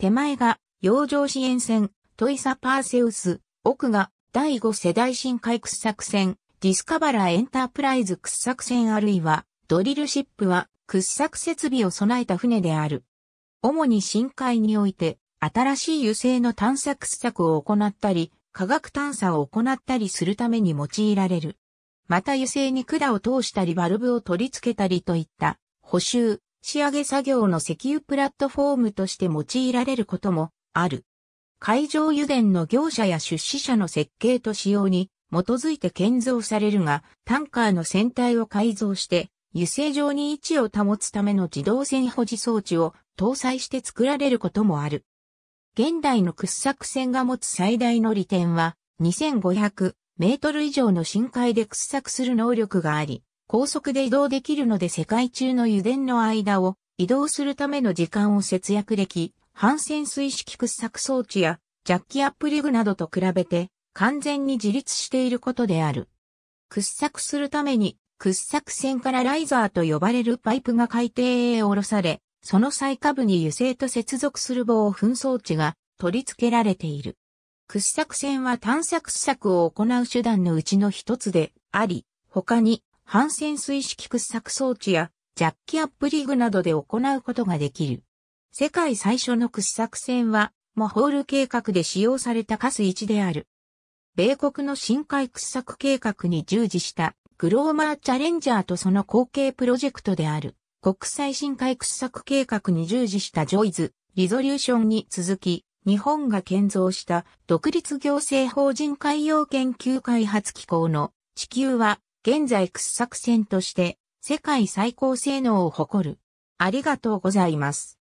手前が洋上支援船トイサパーセウス、奥が第5世代深海掘削船ディスカバラエンタープライズ掘削船あるいはドリルシップは掘削設備を備えた船である。主に深海において新しい油性の探査掘削を行ったり、化学探査を行ったりするために用いられる。また油性に管を通したりバルブを取り付けたりといった補修、仕上げ作業の石油プラットフォームとして用いられることもある。海上油田の業者や出資者の設計と使用に基づいて建造されるが、タンカーの船体を改造して、油性上に位置を保つための自動船保持装置を搭載して作られることもある。現代の掘削船が持つ最大の利点は、2500メートル以上の深海で掘削する能力があり、高速で移動できるので世界中の油田の間を移動するための時間を節約でき、反潜水式掘削装置やジャッキアップリグなどと比べて完全に自立していることである。掘削するために掘削船からライザーと呼ばれるパイプが海底へ下ろされ、その最下部に油性と接続する棒噴装置が取り付けられている。掘削船は探索施策を行う手段のうちの一つであり、他に反潜水式掘削装置やジャッキアップリグなどで行うことができる。世界最初の掘削船は、モホール計画で使用されたカス1である。米国の深海掘削計画に従事したグローマーチャレンジャーとその後継プロジェクトである国際深海掘削計画に従事したジョイズ、リゾリューションに続き、日本が建造した独立行政法人海洋研究開発機構の地球は現在掘削船として世界最高性能を誇る。ありがとうございます。